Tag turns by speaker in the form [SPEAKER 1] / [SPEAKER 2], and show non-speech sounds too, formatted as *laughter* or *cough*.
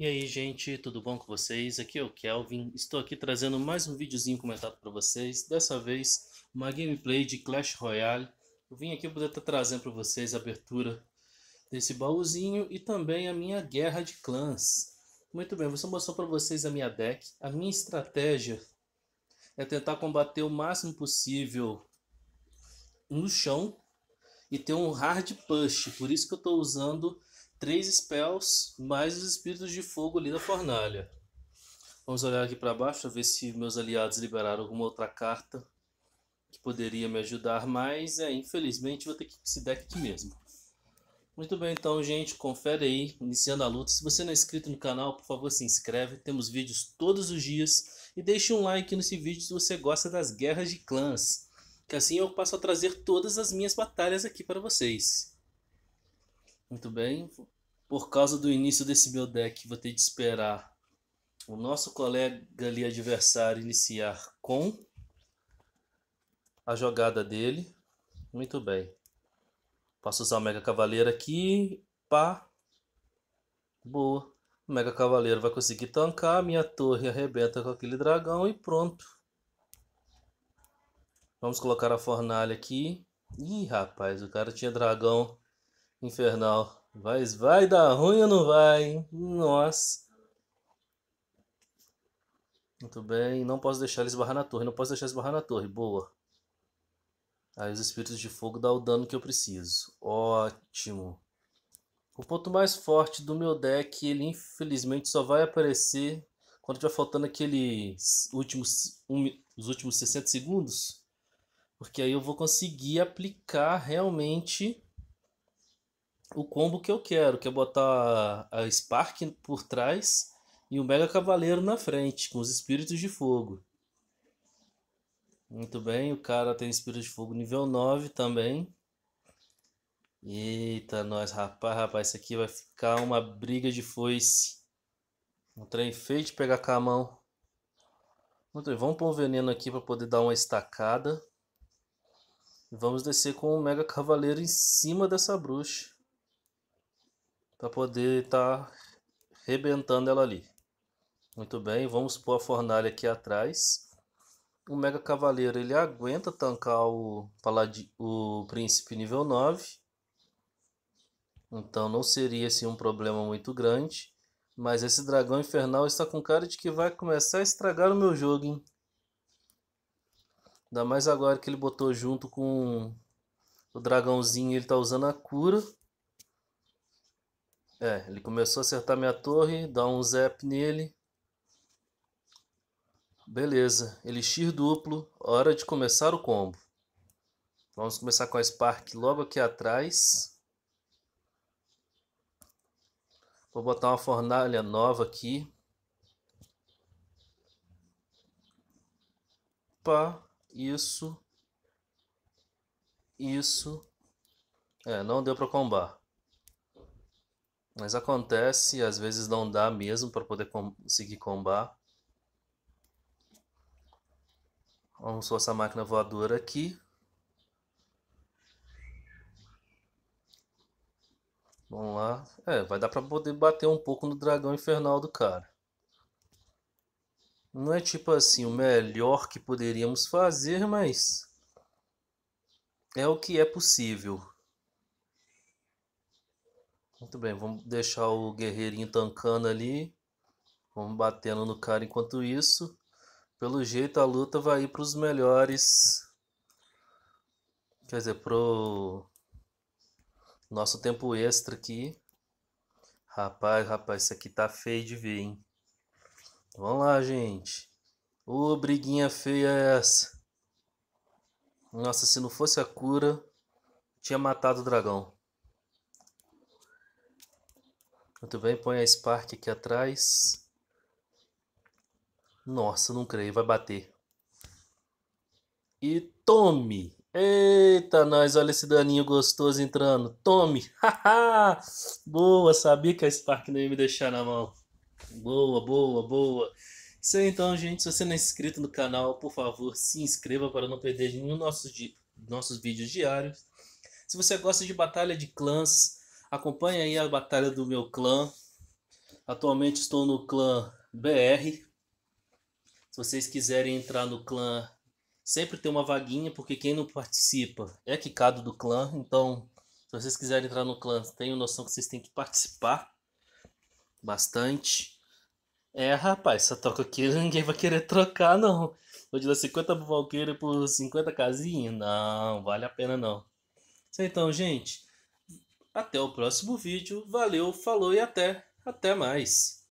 [SPEAKER 1] E aí, gente, tudo bom com vocês? Aqui é o Kelvin. Estou aqui trazendo mais um videozinho comentado para vocês. Dessa vez, uma gameplay de Clash Royale. Eu vim aqui poder estar tá trazendo para vocês a abertura desse baúzinho e também a minha guerra de clãs. Muito bem, vou mostrar para vocês a minha deck. A minha estratégia é tentar combater o máximo possível no chão e ter um hard push. Por isso que eu estou usando três spells mais os espíritos de fogo ali na fornalha. Vamos olhar aqui para baixo para ver se meus aliados liberaram alguma outra carta que poderia me ajudar, mas é, infelizmente vou ter que esse deck aqui mesmo. Muito bem, então, gente, confere aí, iniciando a luta. Se você não é inscrito no canal, por favor, se inscreve. Temos vídeos todos os dias. E deixe um like nesse vídeo se você gosta das guerras de clãs. Que assim eu passo a trazer todas as minhas batalhas aqui para vocês. Muito bem. Por causa do início desse meu deck, vou ter de esperar o nosso colega ali adversário iniciar com a jogada dele. Muito bem. Posso usar o Mega Cavaleiro aqui. Pá. Boa. O Mega Cavaleiro vai conseguir tancar. Minha torre arrebenta com aquele dragão e pronto. Vamos colocar a fornalha aqui. Ih, rapaz, o cara tinha dragão Infernal. Vai, vai dar ruim ou não vai? Nossa. Muito bem. Não posso deixar eles barrar na torre. Não posso deixar eles barrar na torre. Boa. Aí os espíritos de fogo dão o dano que eu preciso. Ótimo. O ponto mais forte do meu deck, ele infelizmente só vai aparecer quando tiver faltando aqueles últimos, um, os últimos 60 segundos. Porque aí eu vou conseguir aplicar realmente o combo que eu quero, que é botar a Spark por trás e o Mega Cavaleiro na frente, com os Espíritos de Fogo. Muito bem, o cara tem Espírito de Fogo nível 9 também. Eita, nós, rapaz, rapaz, isso aqui vai ficar uma briga de foice. Um trem feio de pegar com a mão. Vamos pôr um veneno aqui para poder dar uma estacada. Vamos descer com o Mega Cavaleiro em cima dessa bruxa para poder estar tá rebentando ela ali. Muito bem, vamos pôr a fornalha aqui atrás. O Mega Cavaleiro ele aguenta tancar o, paladi o Príncipe nível 9. Então não seria assim, um problema muito grande. Mas esse dragão infernal está com cara de que vai começar a estragar o meu jogo, hein? Ainda mais agora que ele botou junto com o dragãozinho, ele está usando a cura. É, ele começou a acertar minha torre, dá um zap nele. Beleza, elixir duplo, hora de começar o combo. Vamos começar com a Spark logo aqui atrás. Vou botar uma fornalha nova aqui. Pá, isso. Isso. É, não deu para combar. Mas acontece, às vezes não dá mesmo para poder conseguir combar. Vamos forçar essa máquina voadora aqui. Vamos lá. É, vai dar para poder bater um pouco no dragão infernal do cara. Não é tipo assim o melhor que poderíamos fazer, mas é o que é possível. Muito bem, vamos deixar o guerreirinho tancando ali. Vamos batendo no cara enquanto isso. Pelo jeito a luta vai ir para os melhores. Quer dizer, pro nosso tempo extra aqui. Rapaz, rapaz, isso aqui tá feio de ver, hein? Vamos lá, gente. Ô, oh, briguinha feia essa. Nossa, se não fosse a cura, tinha matado o dragão. Muito bem, põe a Spark aqui atrás. Nossa, não creio, vai bater. E tome! Eita, nós, olha esse daninho gostoso entrando. Tome! *laughs* boa, sabia que a Spark não ia me deixar na mão. Boa, boa, boa. Isso aí então, gente. Se você não é inscrito no canal, por favor, se inscreva para não perder nenhum nossos, nossos vídeos diários. Se você gosta de batalha de clãs, Acompanhe aí a batalha do meu clã. Atualmente estou no clã BR. Se vocês quiserem entrar no clã, sempre tem uma vaguinha, porque quem não participa é quicado do clã. Então, se vocês quiserem entrar no clã, tenho noção que vocês têm que participar bastante. É, rapaz, essa troca aqui *laughs* ninguém vai querer trocar, não. Vou te dar 50 valqueiro por 50 casinhas? Não, vale a pena não. Então, gente, até o próximo vídeo, valeu, falou e até, até mais!